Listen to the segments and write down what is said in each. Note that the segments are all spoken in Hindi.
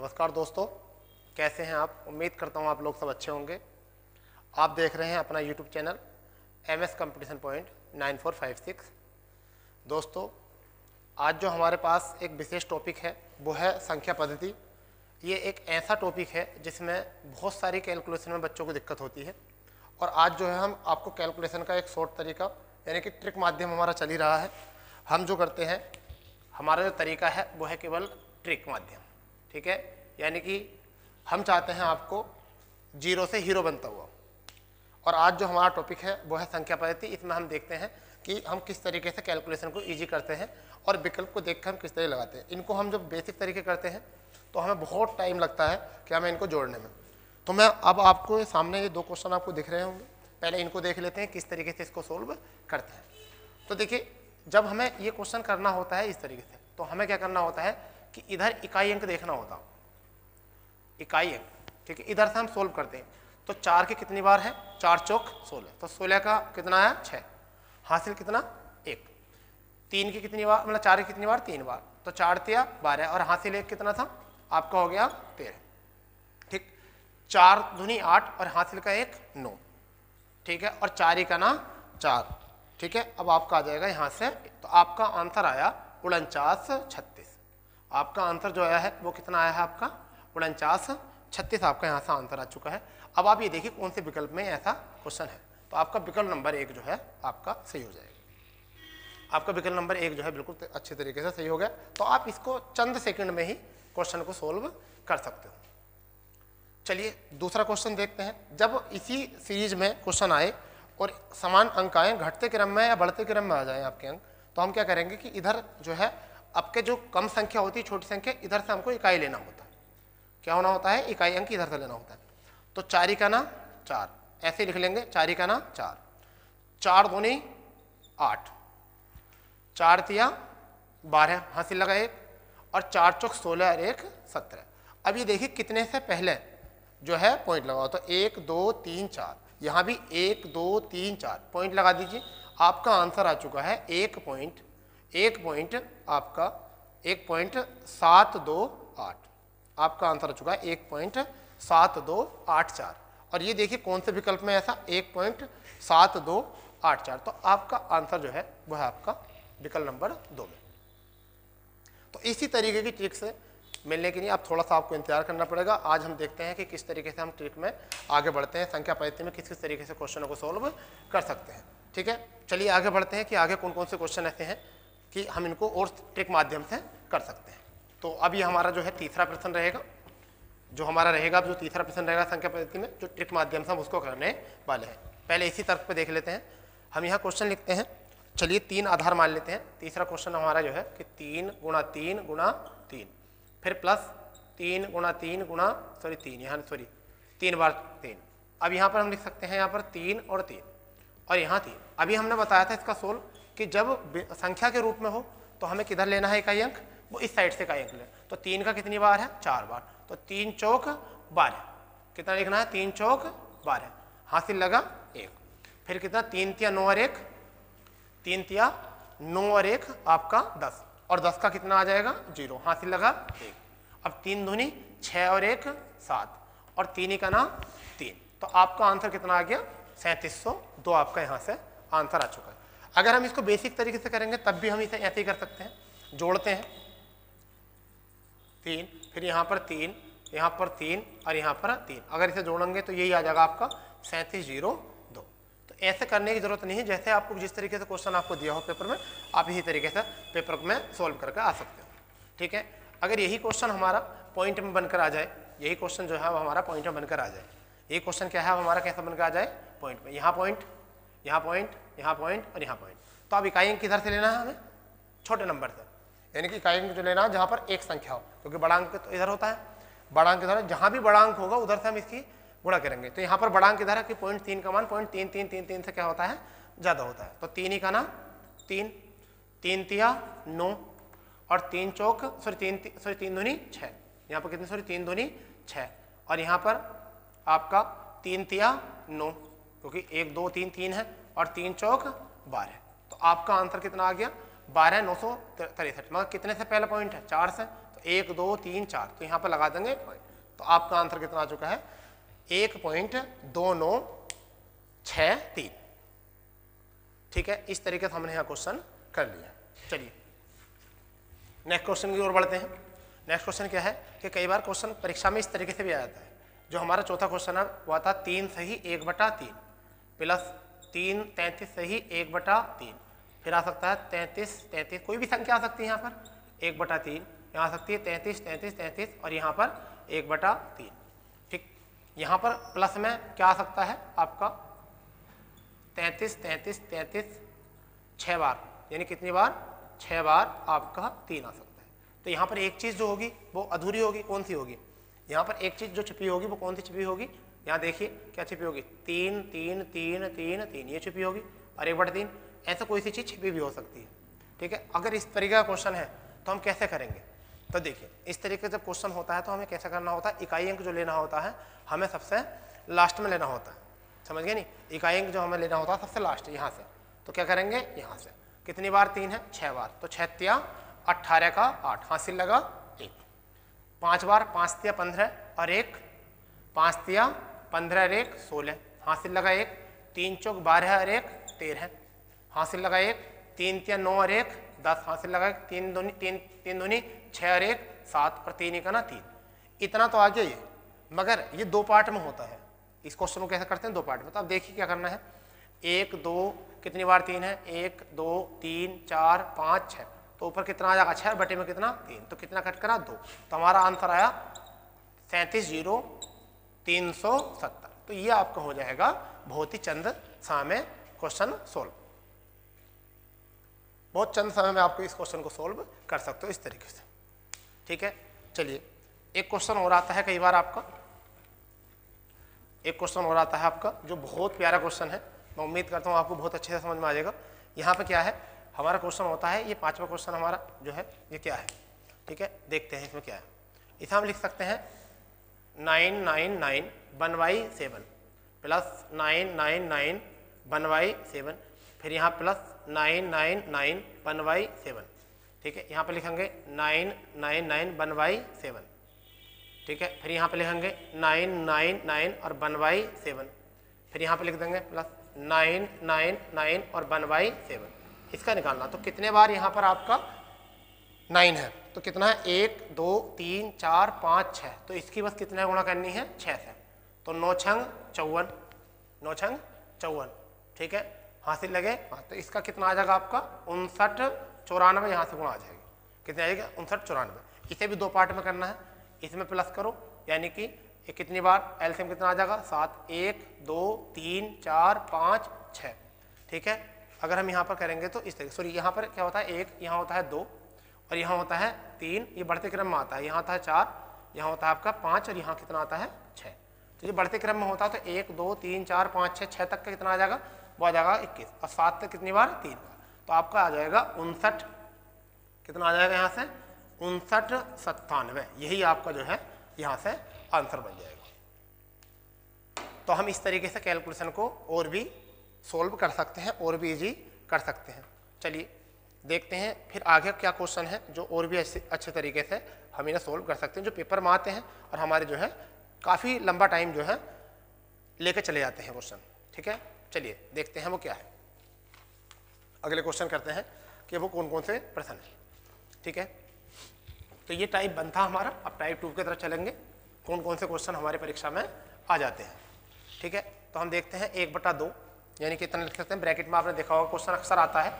नमस्कार दोस्तों कैसे हैं आप उम्मीद करता हूं आप लोग सब अच्छे होंगे आप देख रहे हैं अपना YouTube channel M S competition point nine four five six दोस्तों आज जो हमारे पास एक विशेष टॉपिक है वो है संख्या पद्धति ये एक ऐसा टॉपिक है जिसमें बहुत सारी कैलकुलेशन में बच्चों को दिक्कत होती है और आज जो है हम आपको कैलकुलेशन का एक शॉर्ट तरीका यानी कि ट्रिक माध्यम हमारा चल ही रहा है हम जो करते हैं हमारा जो तरीका है वो है केवल ट्रिक माध्यम ठीक है यानी कि हम चाहते हैं आपको जीरो से हीरो बनता हुआ और आज जो हमारा टॉपिक है वो है संख्या पद्धति इसमें हम देखते हैं कि हम किस तरीके से कैलकुलेशन को ईजी करते हैं और विकल्प को देख कर हम किस तरीके लगाते हैं इनको हम जब बेसिक तरीके करते हैं तो हमें बहुत टाइम लगता है कि हमें इनको जोड़ने में तो मैं अब आपको सामने ये दो क्वेश्चन आपको दिख रहे होंगे पहले इनको देख लेते हैं किस तरीके से इसको सोल्व करते हैं तो देखिए जब हमें ये क्वेश्चन करना होता है इस तरीके से तो हमें क्या करना होता है कि इधर इकाई अंक देखना होता इकाई अंक ठीक है इधर से हम सोल्व करते हैं तो चार के कितनी बार है चार चौक सोलह तो सोलह का कितना है छः हासिल कितना एक तीन की कितनी बार मतलब चार की कितनी बार तीन बार तो चार तिया बारह और हासिल एक कितना था आपका हो गया तेरह ठीक चार धुनी आठ और हासिल का एक नौ ठीक है और चार ही का ना चार ठीक है अब आपका आ जाएगा यहाँ से तो आपका आंसर आया उनचास छत्तीस आपका आंसर जो आया है वो कितना आया है आपका उनचास छत्तीस आपका यहाँ से आंसर आ चुका है अब आप ये देखिए कौन से विकल्प में ऐसा क्वेश्चन है तो आपका विकल्प नंबर एक जो है आपका सही हो जाएगा आपका विकल्प नंबर एक जो है बिल्कुल अच्छे तरीके से सही हो गया तो आप इसको चंद सेकंड में ही क्वेश्चन को सोल्व कर सकते हो चलिए दूसरा क्वेश्चन देखते हैं जब इसी सीरीज में क्वेश्चन आए और समान अंक आए घटते क्रम में या बढ़ते क्रम में आ जाए आपके अंक तो हम क्या करेंगे कि इधर जो है आपके जो कम संख्या होती है छोटी संख्या इधर से हमको इकाई लेना होता है क्या होना होता है इकाई अंक इधर से लेना होता है तो चार ना चार ऐसे लिख लेंगे चार ना चार चार धोनी आठ चार तिया बारह हासिल लगा एक और चार चौक सोलह और एक सत्रह अब ये देखिए कितने से पहले जो है पॉइंट लगाओ तो एक दो तीन चार यहाँ भी एक दो तीन चार पॉइंट लगा दीजिए आपका आंसर आ चुका है एक पॉइंट एक पॉइंट आपका एक पॉइंट सात दो आठ आपका आंसर हो चुका है एक पॉइंट सात दो आठ चार और ये देखिए कौन से विकल्प में ऐसा एक पॉइंट सात दो आठ चार तो आपका आंसर जो है वह आपका विकल्प नंबर दो में तो इसी तरीके की ट्रिक से मिलने के लिए आप थोड़ा सा आपको इंतजार करना पड़ेगा आज हम देखते हैं कि किस तरीके से हम ट्रिक में आगे बढ़ते हैं संख्या पद्धति में किस किस तरीके से क्वेश्चनों को सॉल्व कर सकते हैं ठीक है चलिए आगे बढ़ते हैं कि आगे कौन कौन से क्वेश्चन ऐसे हैं कि हम इनको और ट्रिक माध्यम से कर सकते हैं तो अब ये हमारा जो है तीसरा प्रश्न रहेगा जो हमारा रहेगा जो तीसरा प्रश्न रहेगा संख्या पद्धति में जो ट्रिक माध्यम से हम उसको करने वाले हैं पहले इसी तर्क पर देख लेते हैं हम यहाँ क्वेश्चन लिखते हैं चलिए तीन आधार मान लेते हैं तीसरा क्वेश्चन हमारा जो है कि तीन गुणा तीन गुणा तीन फिर प्लस तीन गुणा तीन गुणा सॉरी तीन यहाँ सॉरी तीन बार तीन अब यहाँ पर हम लिख सकते हैं यहाँ पर तीन और तीन और यहाँ तीन अभी हमने बताया था इसका सोल्व कि जब संख्या के रूप में हो तो हमें किधर लेना है इकाई अंक वो इस साइड से इकाई अंक ले तो तीन का कितनी बार है चार बार तो तीन चौक बारह कितना लिखना है तीन चौक बारह हासिल लगा एक फिर कितना तीन तिया नौ और एक तीन तिया नौ और एक आपका दस और दस का कितना आ जाएगा जीरो हासिल लगा एक अब तीन धुनी छः और एक सात और तीन ही का नाम तीन तो आपका आंसर कितना आ गया सैंतीस सौ दो आपका यहाँ से आंसर आ चुका है अगर हम इसको बेसिक तरीके से करेंगे तब भी हम इसे ऐसे ही कर सकते हैं जोड़ते हैं तीन फिर यहाँ पर तीन यहाँ पर तीन और यहाँ पर तीन अगर इसे जोड़ेंगे तो यही आ जाएगा आपका सैंतीस जीरो दो तो ऐसे करने की जरूरत नहीं है जैसे आपको जिस तरीके से क्वेश्चन आपको दिया हो पेपर में आप इसी तरीके से पेपर में सॉल्व करके आ सकते हो ठीक है अगर यही क्वेश्चन हमारा पॉइंट में बनकर आ जाए यही क्वेश्चन जो है वो हमारा पॉइंट में बनकर आ जाए यही क्वेश्चन क्या है हमारा कैसा बनकर आ जाए पॉइंट में यहाँ पॉइंट यहाँ पॉइंट यहाँ पॉइंट और यहाँ पॉइंट तो अब इकाई अंक किधर से लेना है हमें छोटे नंबर से यानी कि इकाई अंक जो लेना है जहाँ पर एक संख्या हो क्योंकि बड़ा अंक तो इधर होता है बड़ा अंक इधर जहाँ भी बड़ा अंक होगा उधर से हम इसकी गुणा करेंगे तो यहाँ पर बड़ा अंक इधर है कि पॉइंट तीन का मान पॉइंट तीन तीन तीन तीन से क्या होता है ज़्यादा होता है तो तीन ही का ना तीन तीन तिया नौ और तीन चौक सॉरी तीन सॉरी तीन दूनी छः यहाँ पर कितने सॉरी तीन दूनी छः और यहाँ पर आपका तीन तिया नौ क्योंकि एक दो तीन तीन है और तीन चौक बारह तो आपका आंसर कितना आ गया बारह नौ सौ तिरसठ मगर कितने से पहला पॉइंट है चार से तो एक दो तीन चार तो यहाँ पर लगा देंगे पॉइंट तो आपका आंसर कितना आ चुका है एक पॉइंट दो नौ छ तीन ठीक है इस तरीके से हमने यहाँ क्वेश्चन कर लिया चलिए नेक्स्ट क्वेश्चन की ओर बढ़ते हैं नेक्स्ट क्वेश्चन क्या है कि कई बार क्वेश्चन परीक्षा में इस तरीके से भी आ जाता है जो हमारा चौथा क्वेश्चन है वो आता तीन सही एक बटा तीन प्लस तीन तैंतीस से ही एक बटा तीन फिर आ सकता है तैंतीस तैंतीस कोई भी संख्या आ सकती है यहाँ पर एक बटा तीन यहाँ आ सकती है तैंतीस तैंतीस तैंतीस और यहाँ पर एक बटा तीन ठीक यहाँ पर प्लस में क्या आ सकता है आपका तैंतीस तैंतीस तैंतीस छः बार यानी कितनी बार छः बार आपका तीन आ सकता है तो यहाँ पर एक चीज़ जो होगी वो अधूरी होगी कौन सी होगी यहाँ पर एक चीज़ जो छिपी होगी वो कौन सी छिपी होगी यहाँ देखिए क्या छिपी होगी तीन तीन तीन तीन तीन ये छिपी होगी और एक बट तीन ऐसा कोई सी चीज़ छिपी भी हो सकती है ठीक है अगर इस तरीके का क्वेश्चन है तो हम कैसे करेंगे तो देखिए इस तरीके का जब क्वेश्चन होता है तो हमें कैसे करना होता है इकाई अंक जो लेना होता है हमें सबसे लास्ट में लेना होता है समझ गए नहीं इकाई अंक जो हमें लेना होता है सबसे लास्ट यहाँ से तो क्या करेंगे यहाँ से कितनी बार तीन है छः बार तो छत्या अट्ठारह का आठ हासिल लगा एक पाँच बार पाँच तिया पंद्रह और एक पाँच तिया पंद्रह और एक सोलह हासिल लगा एक तीन चौक बारह और एक तेरह हासिल लगा एक तीन तिया नौ और एक दस हासिल लगा एक तीन दूनी तीन तीन दूनी छः और एक सात और तीन ना तीन इतना तो आ गया ये मगर ये दो पार्ट में होता है इस क्वेश्चन को कैसे करते हैं दो पार्ट में तो आप देखिए क्या करना है एक दो कितनी बार तीन है एक दो तीन चार पाँच छः तो ऊपर कितना आ जाएगा छः बटे में कितना तीन तो कितना कट करा दो तो हमारा आंसर आया सैंतीस जीरो तीन सौ सत्तर तो ये आपका हो जाएगा बहुत ही चंद समय क्वेश्चन सोल्व बहुत चंद समय में आपको इस क्वेश्चन को सोल्व कर सकते हो इस तरीके से ठीक है चलिए एक क्वेश्चन और आता है कई बार आपका एक क्वेश्चन और आता है आपका जो बहुत प्यारा क्वेश्चन है मैं उम्मीद करता हूँ आपको बहुत अच्छे से समझ में आ जाएगा यहाँ पे क्या है हमारा क्वेश्चन होता है ये पांचवा क्वेश्चन हमारा जो है ये क्या है ठीक है देखते हैं इसमें क्या है इसमें हम लिख सकते हैं nine nine nine one Y seven plus nine nine nine one Y seven फिर यहाँ plus nine nine nine one Y seven ठीक है यहाँ पर लिखेंगे nine nine nine one Y seven ठीक है फिर यहाँ पर लिखेंगे नाइन नाइन नाइन और वन वाई सेवन फिर यहाँ पर लिख देंगे प्लस नाइन नाइन नाइन और वन वाई सेवन इसका निकालना तो कितने बार यहाँ पर आपका नाइन है तो कितना है एक दो तीन चार पाँच छः तो इसकी बस कितना गुणा करनी है छः से तो नौ छंग चौवन नौ छंग चौवन ठीक है हासिल लगे हाँ तो इसका कितना आ जाएगा आपका उनसठ चौरानवे यहाँ से गुणा आ जाएगी कितना जाएगा उनसठ चौरानवे इसे भी दो पार्ट में करना है इसमें प्लस करो यानी कि ये कितनी बार एल्सियम कितना आ जाएगा सात एक दो तीन चार पाँच छः ठीक है अगर हम यहाँ पर करेंगे तो इस तरीके सॉरी यहाँ पर क्या होता है एक यहाँ होता है दो और यहाँ होता है तीन ये बढ़ते क्रम में आता है यहाँ आता है चार यहाँ होता है आपका पाँच और यहाँ कितना आता है छः तो ये बढ़ते क्रम में होता है तो एक दो तीन चार पाँच छः छः तक का कितना आ जाएगा वो आ जाएगा इक्कीस और सात तक कितनी बार तीन बार तो आपका आ जाएगा उनसठ कितना आ जाएगा यहाँ से उनसठ सत्तानवे यही आपका जो है यहाँ से आंसर बन जाएगा तो हम इस तरीके से कैलकुलेशन को और भी सोल्व कर सकते हैं और भी इजी कर सकते हैं चलिए देखते हैं फिर आगे क्या क्वेश्चन है जो और भी अच्छे तरीके से हम इन्हें सोल्व कर सकते हैं जो पेपर में आते हैं और हमारे जो है काफ़ी लंबा टाइम जो है लेके चले जाते हैं क्वेश्चन ठीक है चलिए देखते हैं वो क्या है अगले क्वेश्चन करते हैं कि वो कौन कौन से प्रश्न है ठीक है तो ये टाइप वन था हमारा अब टाइप टू की तरफ चलेंगे कौन कौन से क्वेश्चन हमारे परीक्षा में आ जाते हैं ठीक है तो हम देखते हैं एक बटा दो यानी कि इतना लिख सकते हैं ब्रैकेट में आपने देखा होगा क्वेश्चन अक्सर आता है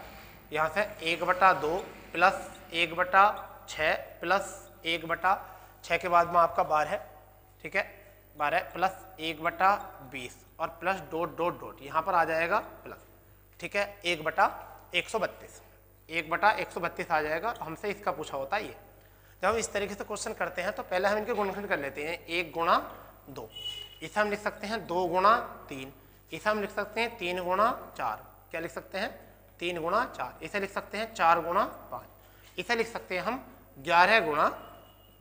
यहाँ से एक बटा दो प्लस एक बटा छः प्लस एक बटा छः के बाद में आपका बार है ठीक है बारह प्लस एक बटा बीस और प्लस डोट डोट डोट यहाँ पर आ जाएगा प्लस ठीक है एक बटा एक सौ बत्तीस एक बटा एक सौ बत्तीस आ जाएगा हमसे इसका पूछा होता है ये जब हम इस तरीके से क्वेश्चन करते हैं तो पहले हम इनके गुणखंड कर लेते हैं एक गुणा दो इसे हम लिख सकते हैं दो गुणा तीन इसे हम लिख सकते हैं तीन गुणा चार क्या लिख सकते हैं तीन गुणा चार इसे लिख सकते हैं चार गुणा पाँच इसे लिख सकते हैं हम ग्यारह गुणा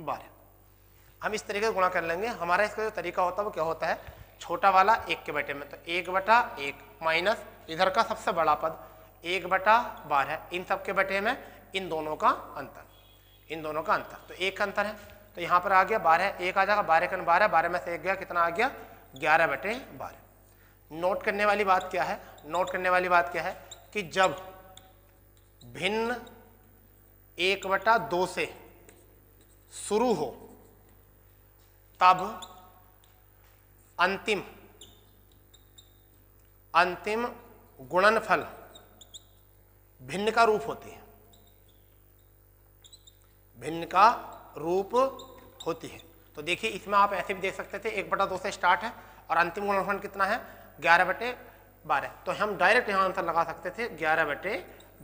बारह हम इस तरीके से गुणा कर लेंगे हमारा इसका जो तरीका होता है वो क्या होता है छोटा वाला एक के बटे में तो एक बटा एक माइनस इधर का सबसे बड़ा पद एक बटा बारह इन सब के बटे में इन दोनों का अंतर इन दोनों का अंतर तो एक अंतर है तो यहाँ पर आ गया बारह एक आ जाएगा बारह कन बारह बारह में से एक गया कितना आ गया ग्यारह बटे बारह नोट करने वाली बात क्या है नोट करने वाली बात क्या है कि जब भिन्न एक बटा दो से शुरू हो तब अंतिम अंतिम गुणनफल भिन्न का रूप होती है भिन्न का रूप होती है तो देखिए इसमें आप ऐसे भी देख सकते थे एक बटा दो से स्टार्ट है और अंतिम गुणनफल कितना है ग्यारह बटे बारह तो हम डायरेक्ट यहाँ आंसर लगा सकते थे ग्यारह बटे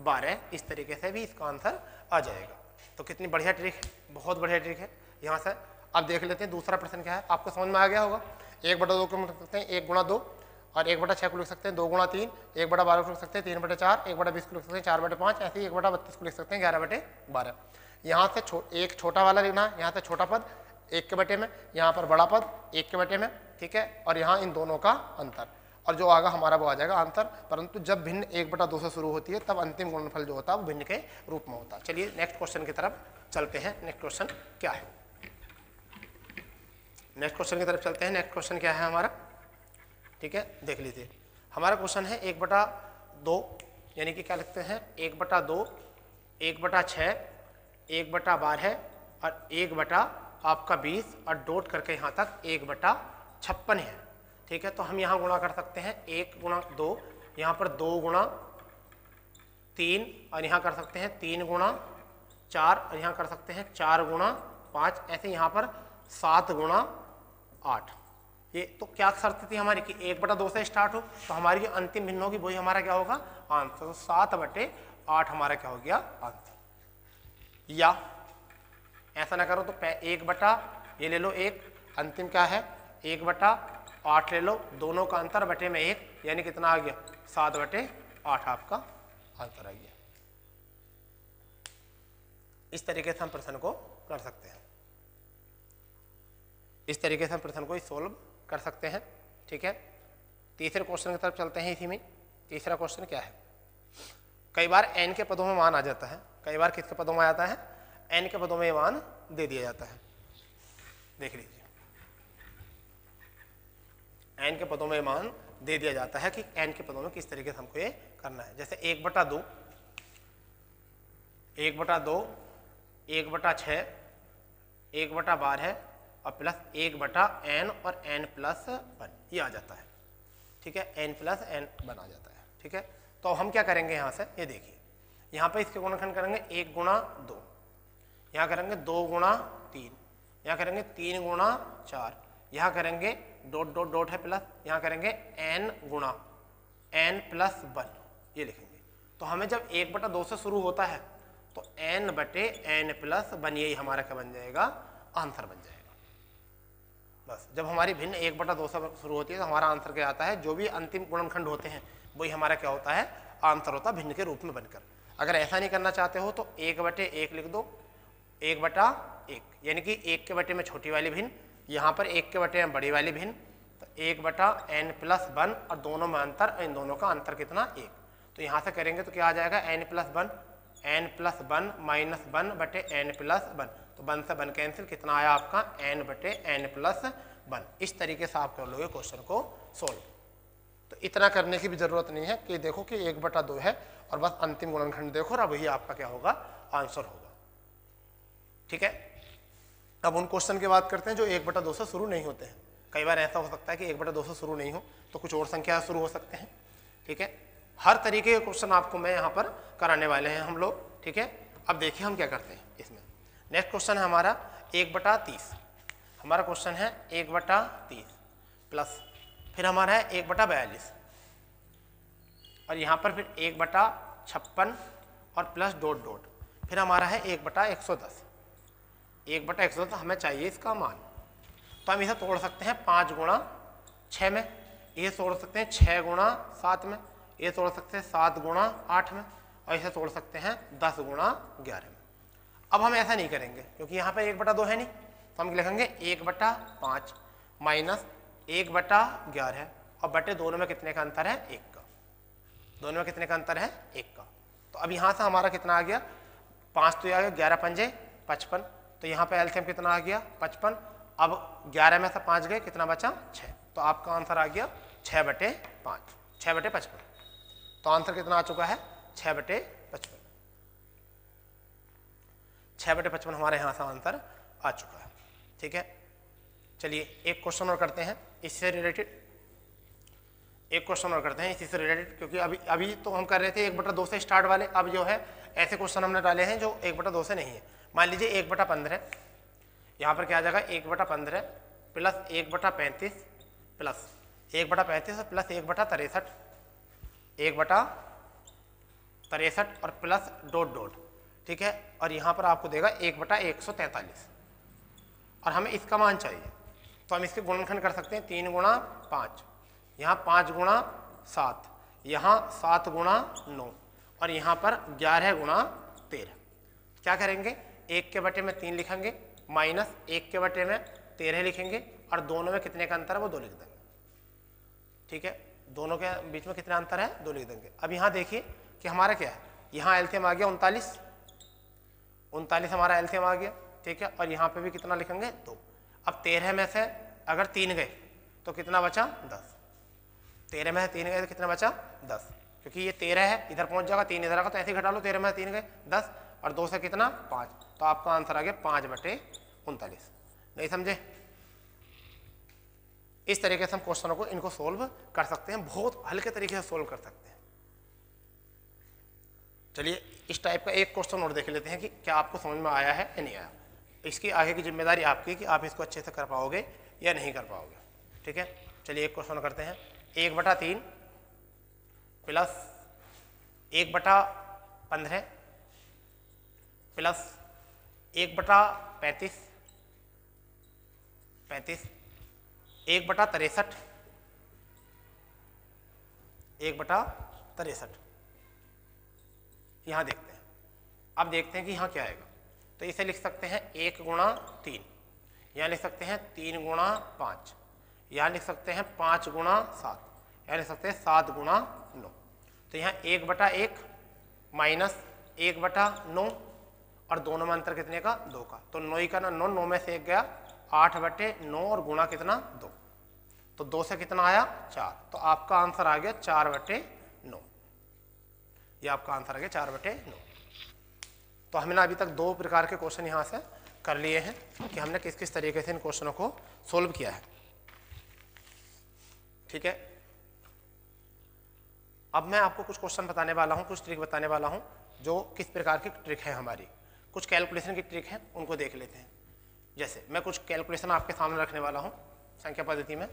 बारह इस तरीके से भी इसका आंसर आ जाएगा तो कितनी बढ़िया ट्रिक है बहुत बढ़िया ट्रिक है यहाँ से अब देख लेते हैं दूसरा प्रश्न क्या है आपको समझ में आ गया होगा एक बटा दो को लिख सकते हैं एक गुणा दो और एक बटा छः को लिख सकते हैं दो गुणा तीन एक बटा बारह को लिख सकते हैं तीन बटे चार एक बटा बीस को लिख सकते हैं चार बटे पाँच ऐसे ही एक बटा बत्तीस को लिख सकते हैं ग्यारह बटे बारह यहाँ से छो, एक छोटा वाला लिखना है यहाँ से छोटा पद एक के बटे में यहाँ पर बड़ा पद एक के बटे में ठीक है और यहाँ इन दोनों का अंतर और जो आगा हमारा वो आ जाएगा आंसर परंतु जब भिन्न एक बटा दो से शुरू होती है तब अंतिम गुणनफल जो होता है वो भिन्न के रूप में होता है चलिए नेक्स्ट क्वेश्चन की तरफ चलते हैं नेक्स्ट क्वेश्चन क्या है नेक्स्ट क्वेश्चन की तरफ चलते हैं नेक्स्ट क्वेश्चन क्या है हमारा ठीक है देख लीजिए हमारा क्वेश्चन है एक बटा दो यानी कि क्या लिखते हैं एक बटा दो एक बटा छः एक बटा बारह और एक बटा आपका बीस और डोट करके यहाँ तक एक बटा छप्पन है ठीक है तो हम यहाँ गुणा कर सकते हैं एक गुणा दो यहाँ पर दो गुणा तीन और यहाँ कर सकते हैं तीन गुणा चार और यहाँ कर सकते हैं चार गुणा पाँच ऐसे यहाँ पर सात गुणा आठ ये तो क्या शर्त थी हमारी कि एक बटा दो से स्टार्ट हो तो हमारी जो अंतिम भिन्न होगी वही हमारा क्या होगा आंसर तो सात बटे आठ हमारा क्या हो गया आंसर या ऐसा ना करो तो एक बटा ये ले लो एक अंतिम क्या है एक बटा आठ ले लो दोनों का अंतर बटे में एक यानी कितना आ गया सात बटे आठ आपका आंसर आ गया इस तरीके से हम प्रश्न को कर सकते हैं इस तरीके से हम प्रश्न को सोल्व कर सकते हैं ठीक है तीसरे क्वेश्चन की तरफ चलते हैं इसी में तीसरा क्वेश्चन क्या है कई बार एन के पदों में मान आ जाता है कई बार किसके पदों में आ जाता है एन के पदों में मान दे दिया जाता है देख लीजिए एन के पदों में मान दे दिया जाता है कि एन के पदों में किस तरीके से हमको ये करना है जैसे एक बटा दो एक बटा दो एक बटा छ एक बटा बारह और प्लस एक बटा एन और एन प्लस वन ये आ जाता है ठीक है एन प्लस एन वन आ जाता है ठीक है तो हम क्या करेंगे यहाँ से ये देखिए यहाँ पे इसके गुणनखंड करेंगे एक गुणा दो यहाँ करेंगे दो गुणा तीन यहाँ करेंगे तीन गुणा चार यहाँ करेंगे डॉट डॉट डॉट है प्लस यहाँ करेंगे एन गुणा एन प्लस वन ये लिखेंगे तो हमें जब एक बटा दो से शुरू होता है तो एन बटे एन प्लस वन यही हमारा क्या बन जाएगा आंसर बन जाएगा बस जब हमारी भिन्न एक बटा दो से शुरू होती है तो हमारा आंसर क्या आता है जो भी अंतिम गुणनखंड होते हैं वही हमारा क्या होता है आंसर होता है भिन्न के रूप में बनकर अगर ऐसा नहीं करना चाहते हो तो एक बटे एक लिख दो एक बटा एक यानी कि एक के बटे में छोटी वाली भिन्न यहाँ पर एक के बटे में बड़ी वाली भिन्न तो एक बटा एन प्लस वन और दोनों में अंतर इन दोनों का अंतर कितना एक तो यहाँ से करेंगे तो क्या आ जाएगा N plus one N plus one minus one बटे एन प्लस वन तो वन से वन कैंसिल कितना आया आपका एन बटे एन प्लस वन इस तरीके से आप कर लोगे क्वेश्चन को सोल्व तो इतना करने की भी जरूरत नहीं है कि देखो कि एक बटा दो है और बस अंतिम गुणनखंड देखो और वही आपका क्या होगा आंसर होगा ठीक है अब उन क्वेश्चन की बात करते हैं जो एक बटा दो से शुरू नहीं होते हैं कई बार ऐसा हो सकता है कि एक बटा दो से शुरू नहीं हो तो कुछ और संख्या शुरू हो सकते हैं ठीक है हर तरीके के क्वेश्चन आपको मैं यहाँ पर कराने वाले हैं हम लोग ठीक है अब देखिए हम क्या करते हैं इसमें नेक्स्ट क्वेश्चन है हमारा एक बटा तीस हमारा क्वेश्चन है एक बटा तीस प्लस फिर हमारा है एक बटा बयालीस और यहाँ पर फिर एक बटा छप्पन और प्लस डॉट डॉट फिर हमारा है एक बटा एक सौ दस एक बटा एक सौ तो हमें चाहिए इसका मान तो हम इसे तोड़ सकते हैं पाँच गुणा छः में ये तोड़ सकते हैं छः गुणा सात में ये तोड़ सकते हैं सात गुणा आठ में और इसे तोड़ सकते हैं दस गुणा ग्यारह में अब हम ऐसा नहीं करेंगे क्योंकि यहाँ पर एक बटा दो है नहीं तो हम लिखेंगे एक बटा पाँच माइनस एक बटा ग्यारह और बटे दोनों में कितने का अंतर है एक का दोनों में कितने का अंतर है एक का तो अब यहाँ से हमारा कितना आ गया पाँच तो आ गया ग्यारह पंजे पचपन तो यहाँ पे एल्सियम कितना आ गया पचपन अब ग्यारह में से पाँच गए कितना बचा छः तो आपका आंसर आ गया छः बटे पाँच छः बटे पचपन तो आंसर कितना आ चुका है छः बटे पचपन छः बटे पचपन हमारे यहाँ से आंसर आ चुका है ठीक है चलिए एक क्वेश्चन और करते हैं इससे रिलेटेड एक क्वेश्चन और करते हैं इसी से रिलेटेड क्योंकि अभी अभी तो हम कर रहे थे एक बटा दो से स्टार्ट वाले अब जो है ऐसे क्वेश्चन हमने डाले हैं जो एक बटा दो से नहीं है मान लीजिए एक बटा पंद्रह यहाँ पर क्या आ जाएगा एक बटा पंद्रह प्लस एक बटा पैंतीस प्लस एक बटा पैंतीस और प्लस एक बटा तिरसठ एक बटा तिरसठ और प्लस डोट डोट ठीक है और यहाँ पर आपको देगा एक बटा एक सौ तैंतालीस और हमें इसका मान चाहिए तो हम इसके गुणनखंड कर सकते हैं तीन गुणा पाँच यहाँ पाँच गुणा सात यहाँ सात गुणा नौ और यहाँ पर ग्यारह गुणा तेरह क्या करेंगे एक के बटे में तीन लिखेंगे माइनस एक के बटे में तेरह लिखेंगे और दोनों में कितने का अंतर है वो दो लिख देंगे ठीक है दोनों के बीच में कितना अंतर है दो लिख देंगे अब यहाँ देखिए कि हमारा क्या है यहाँ एल्थियम आ गया उनतालीस उनतालीस हमारा एल्थियम आ गया ठीक है और यहाँ पर भी कितना लिखेंगे दो अब तेरह में से अगर तीन गए तो कितना बचा दस तेरह में से तीन गए तो कितना बचा दस क्योंकि ये तेरह है इधर पहुंच जाएगा तीन इधर आगा तो ऐसे घटा लो तेरह में से तीन गए दस और दो से कितना पाँच तो आपका आंसर आ गया पाँच बटे उनतालीस नहीं समझे इस तरीके से हम क्वेश्चनों को इनको सोल्व कर सकते हैं बहुत हल्के तरीके से सोल्व कर सकते हैं चलिए इस टाइप का एक क्वेश्चन और देख लेते हैं कि क्या आपको समझ में आया है या नहीं आया इसकी आगे की जिम्मेदारी आपकी कि आप इसको अच्छे से कर पाओगे या नहीं कर पाओगे ठीक है चलिए एक क्वेश्चन करते हैं एक बटा तीन प्लस एक बटा पंद्रह प्लस एक बटा पैंतीस पैंतीस एक बटा तिरसठ एक बटा तिरसठ यहां देखते हैं अब देखते हैं कि यहां क्या आएगा तो इसे लिख सकते हैं एक गुणा तीन यहाँ लिख सकते हैं तीन गुणा पाँच यहाँ लिख सकते हैं पाँच गुणा सात यहाँ लिख सकते हैं सात गुणा नौ तो यहाँ एक बटा एक माइनस एक बटा नौ और दोनों में अंतर कितने का दो का तो नौ का ना नौ नौ में से एक गया आठ बटे नौ और गुणा कितना दो तो दो से कितना आया चार तो आपका आंसर आ गया चार बटे नौ ये आपका आंसर आ गया चार बटे नौ तो हमने अभी तक दो प्रकार के क्वेश्चन यहाँ से कर लिए हैं कि हमने किस किस तरीके से इन क्वेश्चनों को सोल्व किया है ठीक है अब मैं आपको कुछ क्वेश्चन बताने वाला हूँ कुछ ट्रिक बताने वाला हूँ जो किस प्रकार की ट्रिक है हमारी कुछ कैलकुलेशन की ट्रिक हैं उनको देख लेते हैं जैसे मैं कुछ कैलकुलेशन आपके सामने रखने वाला हूँ संख्या पद्धति में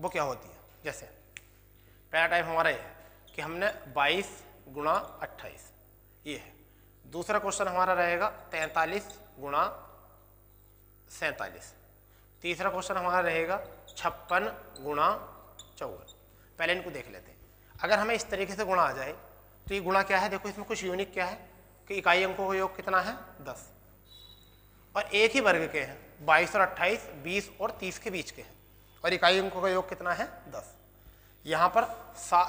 वो क्या होती है जैसे पहला टाइप हमारा ये है कि हमने 22 गुणा अट्ठाईस ये है दूसरा क्वेश्चन हमारा रहेगा तैंतालीस गुणा सैंतालीस तीसरा क्वेश्चन हमारा रहेगा छप्पन गुणा चौवन पहले इनको देख लेते हैं अगर हमें इस तरीके से गुणा आ जाए तो ये गुणा क्या है देखो इसमें कुछ यूनिक क्या है कि इकाई अंकों का योग कितना है दस और एक ही वर्ग के हैं बाईस और अट्ठाईस बीस और तीस के बीच के हैं और इकाई अंकों का योग कितना है दस यहाँ पर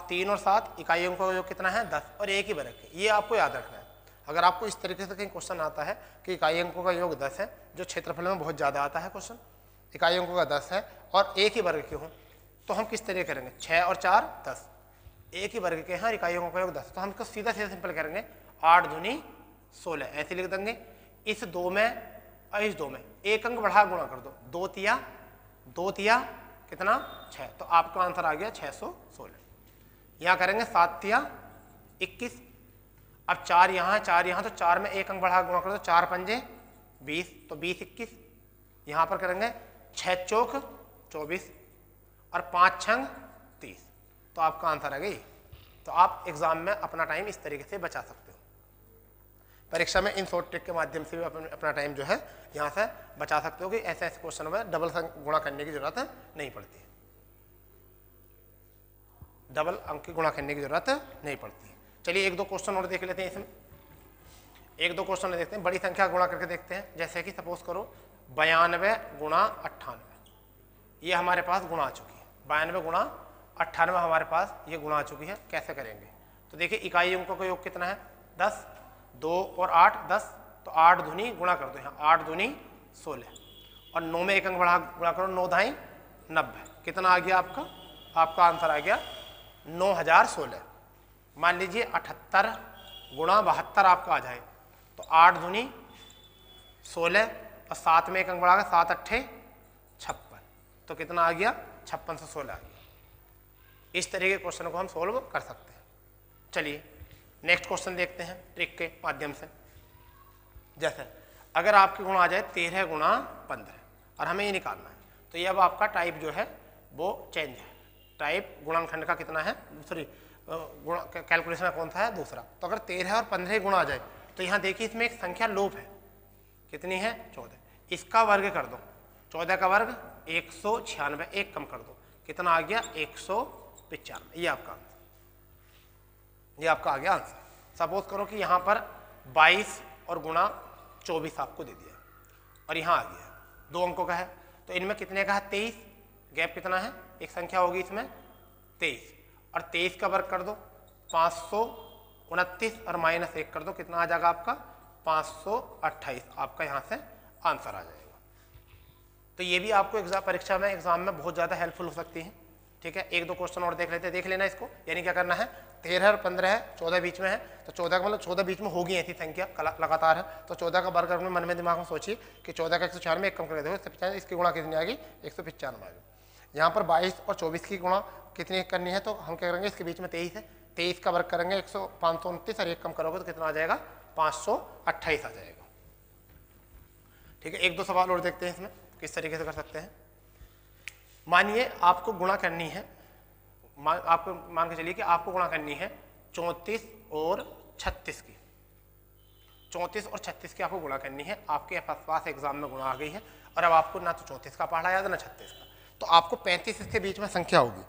तीन और सात इकाई अंकों का योग कितना है दस और एक ही वर्ग के ये आपको याद रखना है अगर आपको इस तरीके से कहीं क्वेश्चन आता है कि इकाई अंकों का योग दस है जो क्षेत्रफल में बहुत ज़्यादा आता है क्वेश्चन इकाई अंकों का दस है और एक ही वर्ग के हों तो हम किस तरीके करेंगे छः और चार दस एक ही वर्ग के हैं और इकाई अंकों का योग दस तो हम इसको सीधा सीधा सिंपल करेंगे आठ धुनी सोलह ऐसे लिख देंगे इस दो में और इस दो में एक अंक बढ़ा गुणा कर दो दो तिया दो तिया कितना छः तो आपका आंसर आ गया छः सौ सोलह यहाँ करेंगे सात तिया इक्कीस अब चार यहाँ चार यहाँ तो चार में एक अंक बढ़ा गुणा कर दो चार पंजे बीस तो बीस इक्कीस यहाँ पर करेंगे छः चौक चौबीस और पाँच छंग तीस तो आपका आंसर आ गई तो आप एग्ज़ाम में अपना टाइम इस तरीके से बचा सकते परीक्षा में इन शॉर्ट ट्रिक के माध्यम से भी अपन अपना टाइम जो है यहाँ से बचा सकते हो कि ऐसे ऐसे क्वेश्चन में डबल गुणा करने की जरूरत नहीं पड़ती डबल अंक की गुणा करने की जरूरत नहीं पड़ती चलिए एक दो क्वेश्चन और देख लेते हैं इसमें एक दो क्वेश्चन देखते हैं बड़ी संख्या गुणा करके देखते हैं जैसे कि सपोज करो बयानवे गुणा अट्ठानवे ये हमारे पास गुणा आ चुकी है बयानवे गुणा अट्ठानवे हमारे पास ये गुणा आ चुकी है कैसे करेंगे तो देखिए इकाई अंकों का योग कितना है दस दो और आठ दस तो आठ धुनी गुणा कर दो यहाँ आठ धुनी सोलह और नौ में एक अंक बढ़ा गुणा करो नौ धाई नब्बे कितना आ गया आपका आपका आंसर आ गया नौ हजार सोलह मान लीजिए अठहत्तर गुणा बहत्तर आपका आ जाए तो आठ धुनी सोलह और सात में एक अंक बढ़ा सात अट्ठे छप्पन तो कितना आ गया छप्पन से सोलह आ गया इस तरह के क्वेश्चन को हम सोल्व कर सकते हैं चलिए नेक्स्ट क्वेश्चन देखते हैं ट्रिक के माध्यम से जैसे अगर आपके गुण आ जाए तेरह गुणा पंद्रह और हमें ये निकालना है तो ये अब आपका टाइप जो है वो चेंज है टाइप गुणनखंड का कितना है दूसरी गुण कैलकुलेशन का कौन सा है दूसरा तो अगर तेरह और पंद्रह गुण आ जाए तो यहाँ देखिए इसमें एक संख्या लोप है कितनी है चौदह इसका वर्ग कर दो चौदह का वर्ग एक सौ छियानवे एक कम कर दो कितना आ गया एक सौ पचानवे ये आपका ये आपका आ गया आंसर सपोज करो कि यहाँ पर 22 और गुणा 24 आपको दे दिया और यहाँ आ गया दो अंकों का है तो इनमें कितने का है 23 गैप कितना है एक संख्या होगी इसमें 23 और 23 का वर्ग कर दो पाँच और माइनस एक कर दो कितना आ जाएगा आपका पाँच आपका यहाँ से आंसर आ जाएगा तो ये भी आपको एग्जाम परीक्षा में एग्जाम में बहुत ज़्यादा हेल्पफुल हो सकती है ठीक है एक दो क्वेश्चन और देख लेते हैं देख लेना इसको यानी क्या करना है तेरह और पंद्रह है चौदह बीच में है तो चौदह का मतलब चौदह बीच में होगी ऐसी संख्या लगातार है तो चौदह का वर्ग अपने मन में दिमाग में सोचिए कि चौदह का एक सौ छियानवे एक कम कर दो इसकी गुणा कितनी आएगी एक सौ पचानवे आएगी यहाँ पर बाईस और चौबीस की गुणा कितनी करनी है तो हम क्या करेंगे इसके बीच में तेईस है तेईस का वर्ग करेंगे एक सौ पाँच सौ उनतीस और एक कम करोगे तो कितना आ जाएगा पाँच सौ अट्ठाईस आ जाएगा ठीक है एक दो सवाल और देखते हैं इसमें किस तरीके से कर सकते हैं मानिए आपको गुणा करनी है मा, आपको मान के चलिए कि आपको गुणा करनी है चौंतीस और छत्तीस की चौंतीस और छत्तीस की आपको गुणा करनी है आपके फर्स्ट पास एग्जाम में गुणा आ गई है और अब आपको ना तो चौंतीस का पढ़ा याद ना छत्तीस का तो आपको पैंतीस इसके बीच में संख्या होगी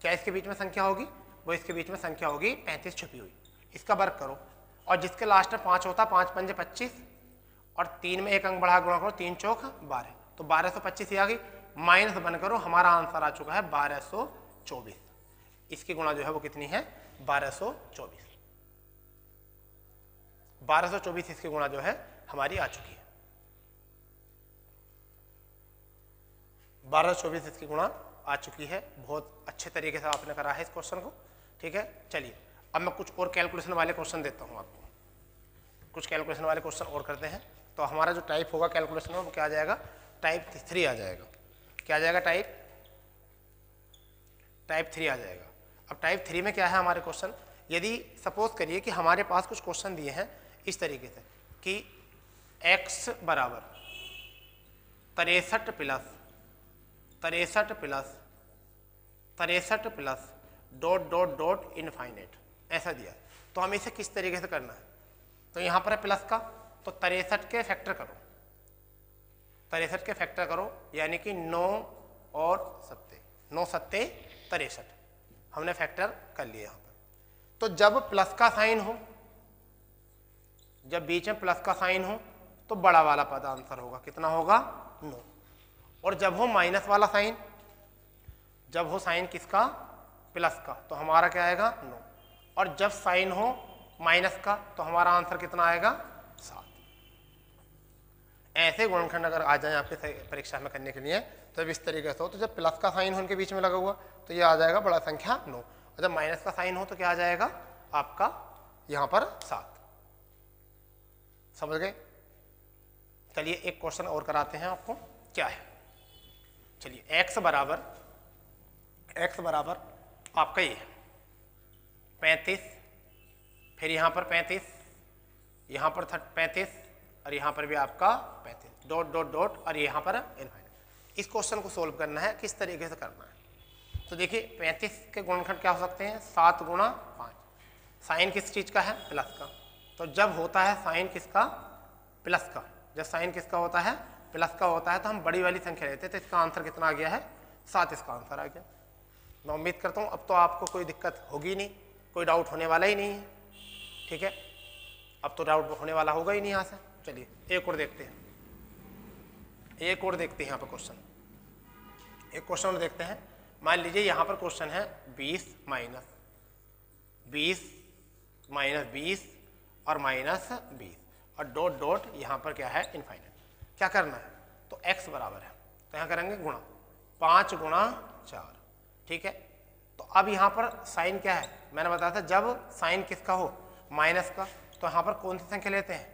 क्या इसके बीच में संख्या होगी वो इसके बीच में संख्या होगी पैंतीस छुपी हुई इसका वर्क करो और जिसके लास्ट में पाँच होता पाँच पंजे पच्चीस और तीन में एक अंक बढ़ा गुणा करो तीन चौक बारह तो बारह सौ पच्चीस ही आ गई माइनस बन करो हमारा आंसर आ चुका है 1224 इसकी गुणा जो है वो कितनी है 1224 1224 इसकी गुणा जो है हमारी आ चुकी है 1224 इसकी गुणा आ चुकी है बहुत अच्छे तरीके से आपने करा है इस क्वेश्चन को ठीक है चलिए अब मैं कुछ और कैलकुलेशन वाले क्वेश्चन देता हूँ आपको कुछ कैलकुलेशन वाले क्वेश्चन और करते हैं तो हमारा जो टाइप होगा कैलकुलेशन में वो क्या आ जाएगा टाइप थ्री आ जाएगा क्या आ जाएगा टाइप टाइप थ्री आ जाएगा अब टाइप थ्री में क्या है हमारे क्वेश्चन यदि सपोज करिए कि हमारे पास कुछ क्वेश्चन दिए हैं इस तरीके से कि x बराबर तिरसठ प्लस तिरसठ प्लस तिरसठ plus dot dot dot infinite ऐसा दिया तो हमें इसे किस तरीके से करना है तो यहाँ पर है प्लस का तो तिरसठ के फैक्टर करो तिरसठ के फैक्टर करो यानी कि नौ और सत्ते नौ सत्ते तिरसठ हमने फैक्टर कर लिया यहाँ पर तो जब प्लस का साइन हो जब बीच में प्लस का साइन हो तो बड़ा वाला पद आंसर होगा कितना होगा नौ और जब हो माइनस वाला साइन जब हो साइन किसका प्लस का तो हमारा क्या आएगा नौ और जब साइन हो माइनस का तो हमारा आंसर कितना आएगा ऐसे गुणनखंड अगर आ जाए आपके परीक्षा में करने के लिए तो इस तरीके से हो तो जब प्लस का साइन हो उनके बीच में लगा हुआ तो ये आ जाएगा बड़ा संख्या नौ और जब माइनस का साइन हो तो क्या आ जाएगा आपका यहाँ पर सात समझ गए चलिए एक क्वेश्चन और कराते हैं आपको क्या है चलिए x बराबर x बराबर आपका ये है पैंतीस फिर यहाँ पर पैंतीस यहाँ पर पैंतीस और यहाँ पर भी आपका पैंतीस डॉट डॉट डॉट और यहाँ पर इनफाइनाइट इस क्वेश्चन को सोल्व करना है किस तरीके से करना है तो देखिए पैंतीस के गुणखंड क्या हो सकते हैं सात गुणा पाँच साइन किस चीज़ का है प्लस का तो जब होता है साइन किसका प्लस का जब साइन किसका होता है प्लस का होता है तो हम बड़ी वाली संख्या लेते हैं तो इसका आंसर कितना आ गया है सात इसका आंसर आ गया मैं उम्मीद करता हूँ अब तो आपको कोई दिक्कत होगी नहीं कोई डाउट होने वाला ही नहीं है ठीक है अब तो डाउट होने वाला होगा ही नहीं यहाँ से चलिए एक और देखते हैं एक और देखते हैं यहाँ पर क्वेश्चन एक क्वेश्चन और देखते हैं मान लीजिए यहाँ पर क्वेश्चन है बीस माइनस बीस माइनस बीस और माइनस बीस और डॉट डॉट यहाँ पर क्या है इनफाइनाइट क्या करना है तो x बराबर है तो यहाँ करेंगे गुणा पाँच गुणा चार ठीक है तो अब यहाँ पर साइन क्या है मैंने बताया था जब साइन किसका हो माइनस का तो यहाँ पर कौन सी संख्या लेते हैं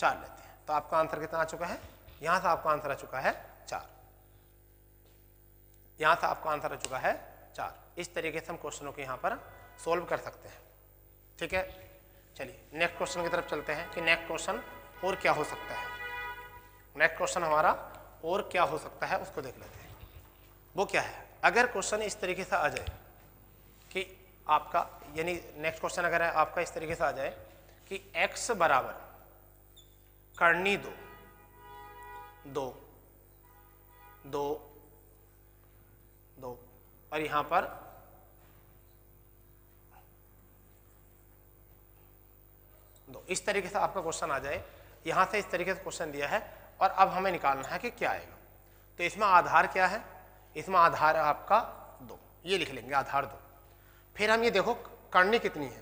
चार लेते हैं तो आपका आंसर कितना आ चुका है यहां से आपका आंसर आ चुका है चार यहां से आपका आंसर आ चुका है चार इस तरीके से हम क्वेश्चनों को यहाँ पर सोल्व कर सकते हैं ठीक है चलिए नेक्स्ट क्वेश्चन की तरफ चलते हैं कि नेक्स्ट क्वेश्चन और क्या हो सकता है नेक्स्ट क्वेश्चन हमारा और क्या हो सकता है उसको देख लेते हैं वो क्या है अगर क्वेश्चन इस तरीके से आ जाए कि आपका यानी नेक्स्ट क्वेश्चन अगर है आपका इस तरीके से आ जाए कि x बराबर करनी दो दो दो दो और यहां पर दो इस तरीके से आपका क्वेश्चन आ जाए यहां से इस तरीके से क्वेश्चन दिया है और अब हमें निकालना है कि क्या आएगा तो इसमें आधार क्या है इसमें आधार आपका दो ये लिख लेंगे आधार दो फिर हम ये देखो करनी कितनी है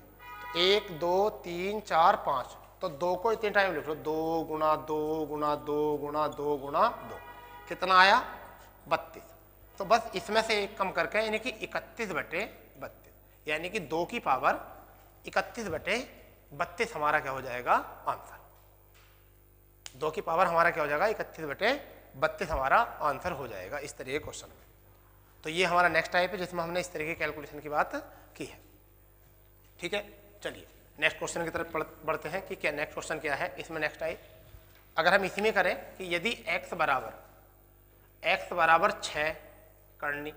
तो एक दो तीन चार पांच तो दो को इतने टाइम लिख लो दो गुणा दो गुणा दो गुणा दो गुणा दो कितना आया बत्तीस तो बस इसमें से एक कम करके यानी कि इकतीस बटे बत्तीस यानी कि दो की पावर इकतीस बटे बत्तीस हमारा क्या हो जाएगा आंसर दो की पावर हमारा क्या हो जाएगा इकतीस बटे बत्तीस हमारा आंसर हो जाएगा इस तरह के क्वेश्चन में तो ये हमारा नेक्स्ट टाइप है जिसमें हमने इस तरह के कैलकुलेशन की बात की है ठीक है चलिए नेक्स्ट क्वेश्चन की तरफ बढ़ते हैं कि क्या नेक्स्ट क्वेश्चन क्या है इसमें नेक्स्ट आई अगर हम इसी में करें कि यदि x बराबर x बराबर छः करनी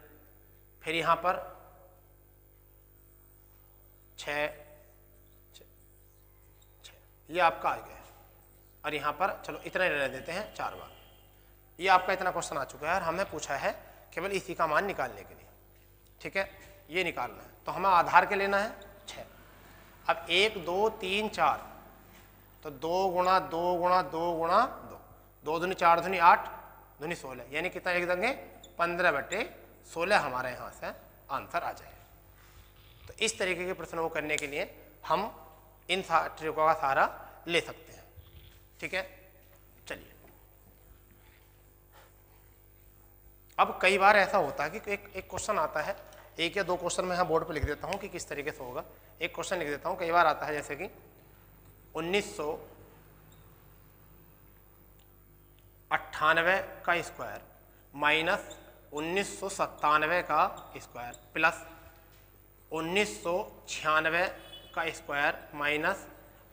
फिर यहाँ पर छ ये आपका आ गया और यहाँ पर चलो इतना ही रह देते हैं चार बार ये आपका इतना क्वेश्चन आ चुका है और हमें पूछा है केवल इसी का मान निकालने के लिए ठीक है ये निकालना है तो हमें आधार के लेना है अब एक दो तीन चार तो दो गुणा दो गुणा दो गुणा दो दो धुनी चार धुनी आठ धुनी सोलह यानी कितना लिख देंगे पंद्रह बटे सोलह हमारे यहाँ से आंसर आ जाए तो इस तरीके के प्रश्नों को करने के लिए हम इन ट्रिकों का सहारा ले सकते हैं ठीक है चलिए अब कई बार ऐसा होता है कि एक एक क्वेश्चन आता है एक या दो क्वेश्चन मैं यहाँ बोर्ड पर लिख देता हूँ कि किस तरीके से होगा एक क्वेश्चन लिख देता हूँ कई बार आता है जैसे कि उन्नीस सौ अट्ठानवे का स्क्वायर माइनस उन्नीस सौ सत्तानवे का स्क्वायर प्लस उन्नीस सौ छियानवे का स्क्वायर माइनस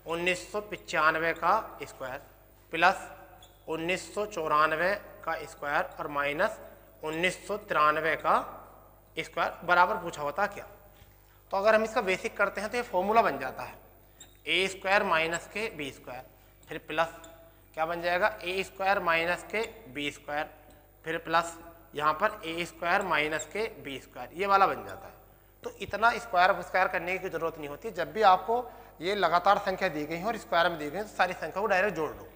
उन्नीस सौ पचानवे का स्क्वायर प्लस उन्नीस सौ चौरानवे का स्क्वायर और माइनस उन्नीस सौ तिरानवे का स्क्वायर बराबर पूछा होता क्या तो अगर हम इसका बेसिक करते हैं तो ये फॉर्मूला बन जाता है A square minus K B square फिर प्लस क्या बन जाएगा A square minus K B square फिर प्लस यहाँ पर A square minus K B square ये वाला बन जाता है तो इतना स्क्वायर स्क्वायर करने की जरूरत नहीं होती जब भी आपको ये लगातार संख्या दी गई है और स्क्वायर में दी गई तो सारी संख्या को डायरेक्ट जोड़ दो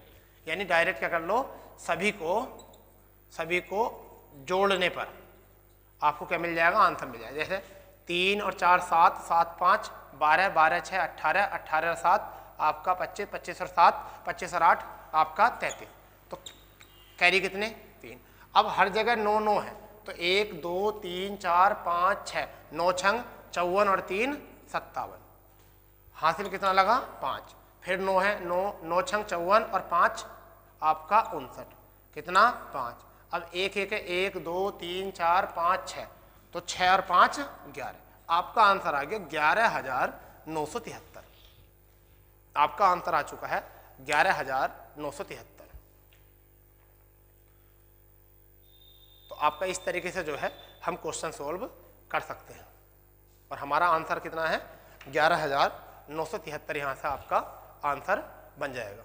यानी डायरेक्ट क्या कर लो सभी को सभी को जोड़ने पर आपको क्या मिल जाएगा आंसर मिल जाएगा जैसे तीन और चार सात सात पाँच बारह बारह छः अट्ठारह अट्ठारह सात आपका पच्चीस पच्चीस और सात पच्चीस और आठ आपका तैंतीस तो कैरी कितने तीन अब हर जगह नौ नौ है तो एक दो तीन चार पाँच छः नौ छंग चौवन और तीन सत्तावन हासिल कितना लगा पाँच फिर नौ है नौ नौ छंग चौवन और पाँच आपका उनसठ कितना पाँच अब एक एक एक दो तीन चार पाँच छः तो छः और पाँच ग्यारह आपका आंसर आ गया ग्यारह हज़ार नौ सौ तिहत्तर आपका आंसर आ चुका है ग्यारह हज़ार नौ सौ तिहत्तर तो आपका इस तरीके से जो है हम क्वेश्चन सोल्व कर सकते हैं और हमारा आंसर कितना है ग्यारह हज़ार नौ सौ तिहत्तर यहाँ से आपका आंसर बन जाएगा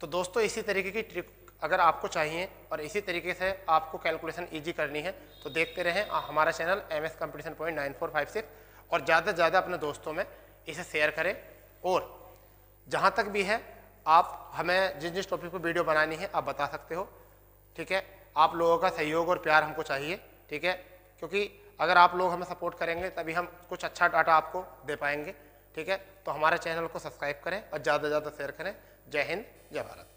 तो दोस्तों इसी तरीके की ट्रिक अगर आपको चाहिए और इसी तरीके से आपको कैलकुलेशन ईजी करनी है तो देखते रहें हमारा channel M S competition point nine four five six और ज़्यादा से ज़्यादा अपने दोस्तों में इसे शेयर करें और जहाँ तक भी है आप हमें जिस जिस टॉपिक पर वीडियो बनानी है आप बता सकते हो ठीक है आप लोगों का सहयोग और प्यार हमको चाहिए ठीक है क्योंकि अगर आप लोग हमें सपोर्ट करेंगे तभी हम कुछ अच्छा डाटा आपको दे पाएंगे ठीक है तो हमारे चैनल को सब्सक्राइब करें और ज़्यादा से ज़्यादा शेयर करें जय हिंद जय भारत